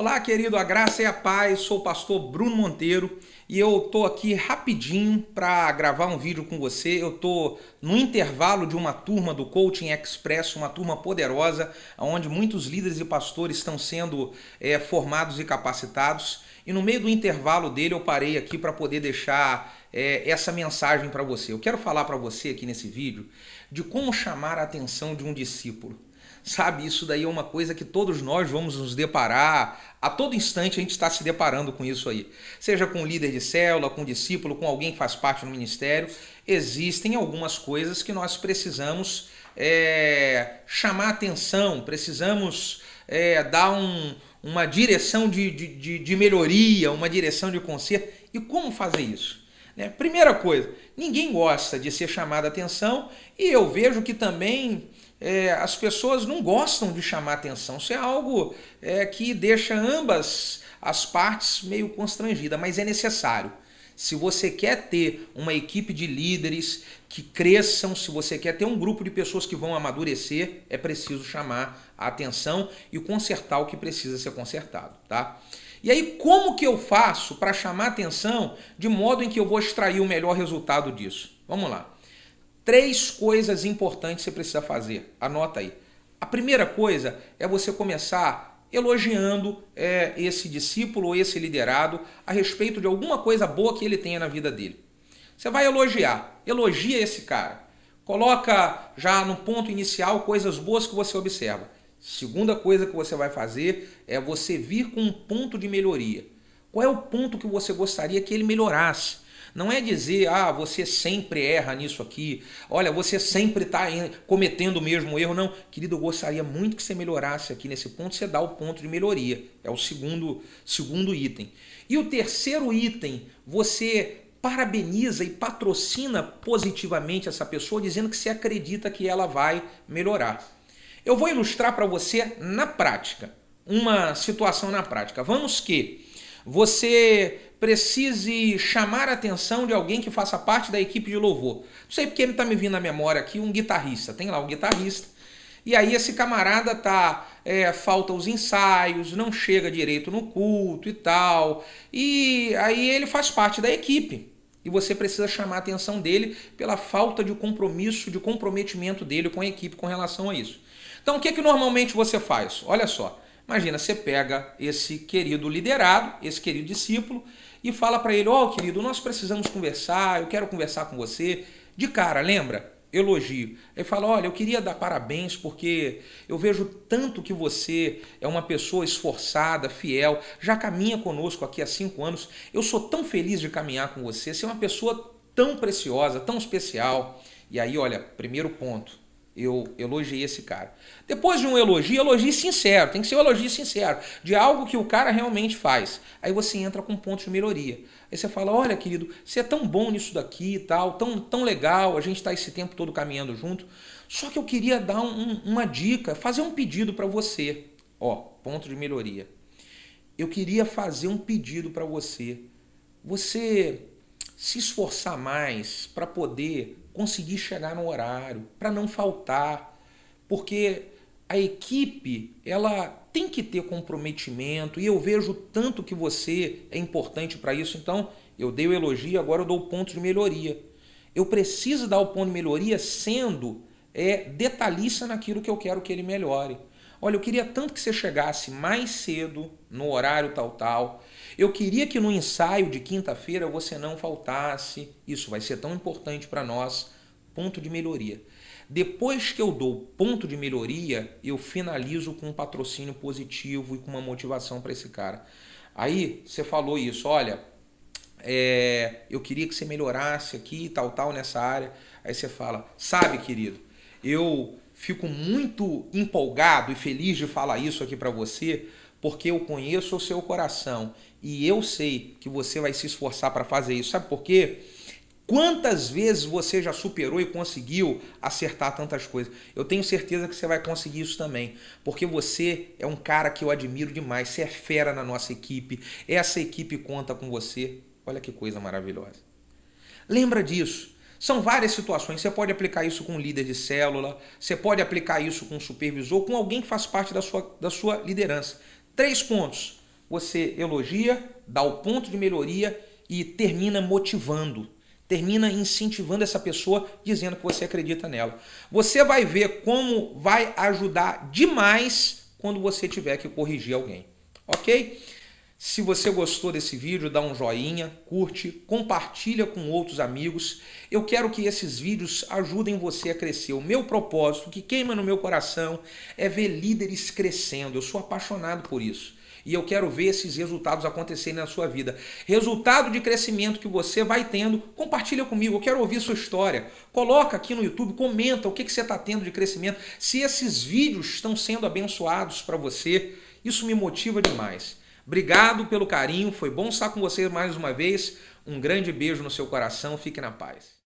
Olá, querido, a graça e a paz. Sou o pastor Bruno Monteiro e eu tô aqui rapidinho para gravar um vídeo com você. Eu tô no intervalo de uma turma do Coaching Express, uma turma poderosa, onde muitos líderes e pastores estão sendo é, formados e capacitados. E no meio do intervalo dele eu parei aqui para poder deixar é, essa mensagem para você. Eu quero falar para você aqui nesse vídeo de como chamar a atenção de um discípulo. Sabe, isso daí é uma coisa que todos nós vamos nos deparar. A todo instante a gente está se deparando com isso aí. Seja com um líder de célula, com um discípulo, com alguém que faz parte do ministério, existem algumas coisas que nós precisamos é, chamar atenção, precisamos é, dar um, uma direção de, de, de melhoria, uma direção de conserto. E como fazer isso? Né? Primeira coisa, ninguém gosta de ser chamado a atenção e eu vejo que também é, as pessoas não gostam de chamar atenção. Isso é algo é, que deixa ambas as partes meio constrangidas, mas é necessário. Se você quer ter uma equipe de líderes que cresçam, se você quer ter um grupo de pessoas que vão amadurecer, é preciso chamar a atenção e consertar o que precisa ser consertado, tá? E aí, como que eu faço para chamar atenção de modo em que eu vou extrair o melhor resultado disso? Vamos lá. Três coisas importantes você precisa fazer. Anota aí. A primeira coisa é você começar elogiando é, esse discípulo ou esse liderado a respeito de alguma coisa boa que ele tenha na vida dele. Você vai elogiar, elogia esse cara. Coloca já no ponto inicial coisas boas que você observa. Segunda coisa que você vai fazer é você vir com um ponto de melhoria. Qual é o ponto que você gostaria que ele melhorasse? Não é dizer, ah, você sempre erra nisso aqui, olha, você sempre está cometendo o mesmo erro. Não, querido, eu gostaria muito que você melhorasse aqui nesse ponto, você dá o ponto de melhoria. É o segundo, segundo item. E o terceiro item, você parabeniza e patrocina positivamente essa pessoa, dizendo que você acredita que ela vai melhorar. Eu vou ilustrar para você na prática, uma situação na prática. Vamos que você precise chamar a atenção de alguém que faça parte da equipe de louvor. Não sei porque está me vindo na memória aqui um guitarrista. Tem lá um guitarrista. E aí esse camarada tá é, falta os ensaios, não chega direito no culto e tal. E aí ele faz parte da equipe. E você precisa chamar a atenção dele pela falta de compromisso, de comprometimento dele com a equipe com relação a isso. Então o que, é que normalmente você faz? Olha só, imagina, você pega esse querido liderado, esse querido discípulo, e fala para ele: Ó, oh, querido, nós precisamos conversar, eu quero conversar com você. De cara, lembra? elogio. Ele fala: Olha, eu queria dar parabéns porque eu vejo tanto que você é uma pessoa esforçada, fiel, já caminha conosco aqui há cinco anos. Eu sou tão feliz de caminhar com você, você é uma pessoa tão preciosa, tão especial. E aí, olha, primeiro ponto, eu elogiei esse cara. Depois de um elogio, elogio sincero, tem que ser um elogio sincero, de algo que o cara realmente faz. Aí você entra com pontos de melhoria. Aí você fala: olha, querido, você é tão bom nisso daqui e tal, tão, tão legal, a gente está esse tempo todo caminhando junto. Só que eu queria dar um, uma dica, fazer um pedido para você. Ó, ponto de melhoria. Eu queria fazer um pedido para você. Você se esforçar mais para poder conseguir chegar no horário, para não faltar, porque a equipe ela tem que ter comprometimento e eu vejo tanto que você é importante para isso. Então eu dei o elogio, agora eu dou o ponto de melhoria. Eu preciso dar o ponto de melhoria sendo é, detalhista naquilo que eu quero que ele melhore. Olha, eu queria tanto que você chegasse mais cedo, no horário tal, tal. Eu queria que no ensaio de quinta-feira você não faltasse. Isso vai ser tão importante para nós. Ponto de melhoria. Depois que eu dou ponto de melhoria, eu finalizo com um patrocínio positivo e com uma motivação para esse cara. Aí você falou isso, olha, é, eu queria que você melhorasse aqui, tal, tal, nessa área. Aí você fala, sabe, querido, eu Fico muito empolgado e feliz de falar isso aqui para você, porque eu conheço o seu coração e eu sei que você vai se esforçar para fazer isso. Sabe por quê? Quantas vezes você já superou e conseguiu acertar tantas coisas? Eu tenho certeza que você vai conseguir isso também, porque você é um cara que eu admiro demais. Você é fera na nossa equipe. Essa equipe conta com você. Olha que coisa maravilhosa. Lembra disso. São várias situações. Você pode aplicar isso com um líder de célula, você pode aplicar isso com um supervisor, com alguém que faz parte da sua, da sua liderança. Três pontos. Você elogia, dá o ponto de melhoria e termina motivando, termina incentivando essa pessoa, dizendo que você acredita nela. Você vai ver como vai ajudar demais quando você tiver que corrigir alguém. Ok? Se você gostou desse vídeo, dá um joinha, curte, compartilha com outros amigos. Eu quero que esses vídeos ajudem você a crescer. O meu propósito, que queima no meu coração, é ver líderes crescendo. Eu sou apaixonado por isso. E eu quero ver esses resultados acontecerem na sua vida. Resultado de crescimento que você vai tendo, compartilha comigo. Eu quero ouvir sua história. Coloca aqui no YouTube, comenta o que, que você está tendo de crescimento. Se esses vídeos estão sendo abençoados para você, isso me motiva demais. Obrigado pelo carinho, foi bom estar com vocês mais uma vez. Um grande beijo no seu coração, fique na paz.